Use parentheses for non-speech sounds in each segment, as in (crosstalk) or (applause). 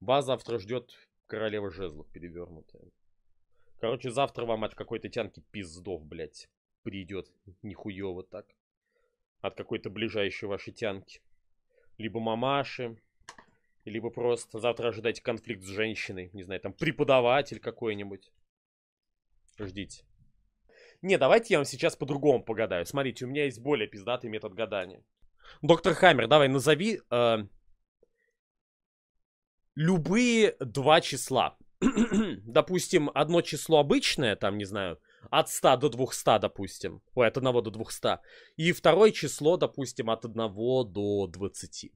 Ба завтра ждет королева жезлов перевернутая. Короче, завтра вам от какой-то тянки пиздов, блядь, придет. Нихуево так. От какой-то ближайшей вашей тянки. Либо мамаши, либо просто завтра ожидайте конфликт с женщиной. Не знаю, там преподаватель какой-нибудь. Ждите. Не, давайте я вам сейчас по-другому погадаю. Смотрите, у меня есть более пиздатый метод гадания. Доктор Хаммер, давай назови э, любые два числа. (clears throat) допустим, одно число обычное, там, не знаю, от 100 до 200, допустим. Ой, от 1 до 200. И второе число, допустим, от 1 до 20.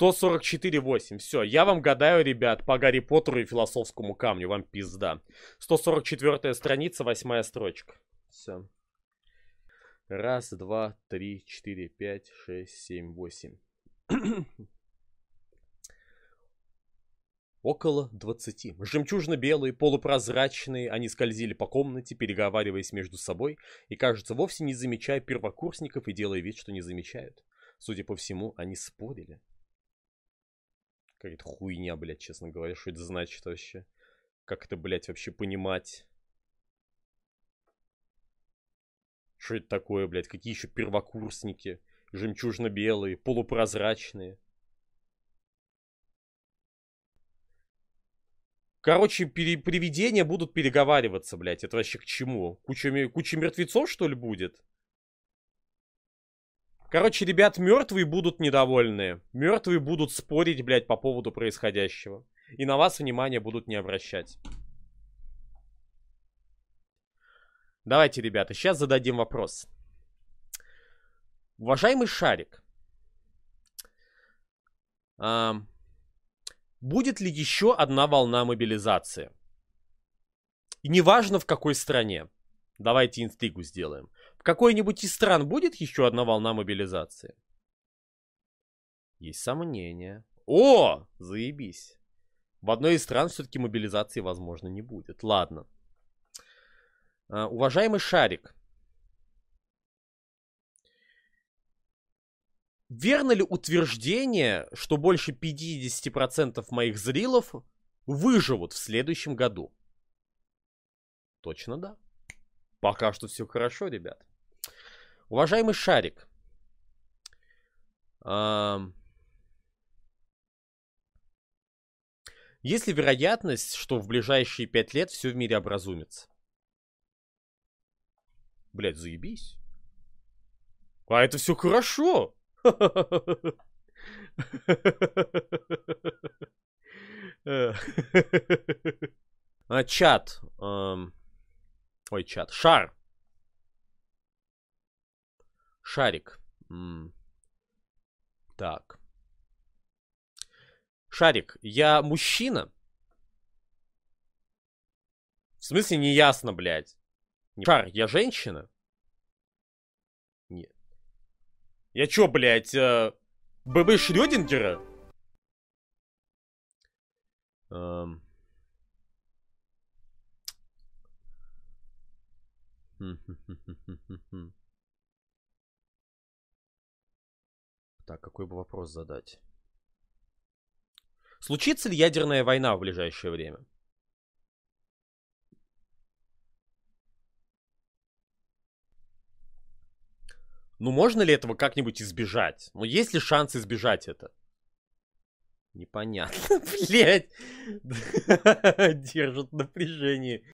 144,8. Все, я вам гадаю, ребят, по Гарри Поттеру и философскому камню. Вам пизда. 144 страница, восьмая строчка. Все. Раз, два, три, четыре, пять, шесть, семь, восемь. (clears throat) Около двадцати. Жемчужно-белые, полупрозрачные, они скользили по комнате, переговариваясь между собой и, кажется, вовсе не замечая первокурсников и делая вид, что не замечают. Судя по всему, они спорили. Какая-то хуйня, блядь, честно говоря, что это значит вообще? Как это, блядь, вообще понимать? Что это такое, блядь? Какие еще первокурсники? Жемчужно-белые, полупрозрачные. Короче, пере- привидения будут переговариваться, блядь. Это вообще к чему? Куча, куча мертвецов, что ли, будет? Короче, ребят, мертвые будут недовольные. Мертвые будут спорить, блядь, по поводу происходящего. И на вас внимание будут не обращать. Давайте, ребята, сейчас зададим вопрос. Уважаемый Шарик, а, будет ли еще одна волна мобилизации. И неважно в какой стране. Давайте интригу сделаем. В какой-нибудь из стран будет еще одна волна мобилизации? Есть сомнения. О, заебись. В одной из стран все-таки мобилизации, возможно, не будет. Ладно. А, уважаемый Шарик, Верно ли утверждение, что больше 50% моих зрилов выживут в следующем году? Точно да. Пока что все хорошо, ребят. Уважаемый Шарик. А... Есть ли вероятность, что в ближайшие пять лет все в мире образумится? Блять, заебись. А это все хорошо. (laughs) А, чат. Эм, ой, чат. Шар. Шарик. Так. Шарик, я мужчина? В смысле, неясно, блядь. Шар, я женщина? Я чё, блядь, э, ББ Шрёдингера? Эм... (laughs) Так, какой бы вопрос задать? Случится ли ядерная война в ближайшее время? Ну, можно ли этого как-нибудь избежать? Ну, есть ли шанс избежать это? Непонятно, (laughs) блядь. (laughs) Держит напряжение.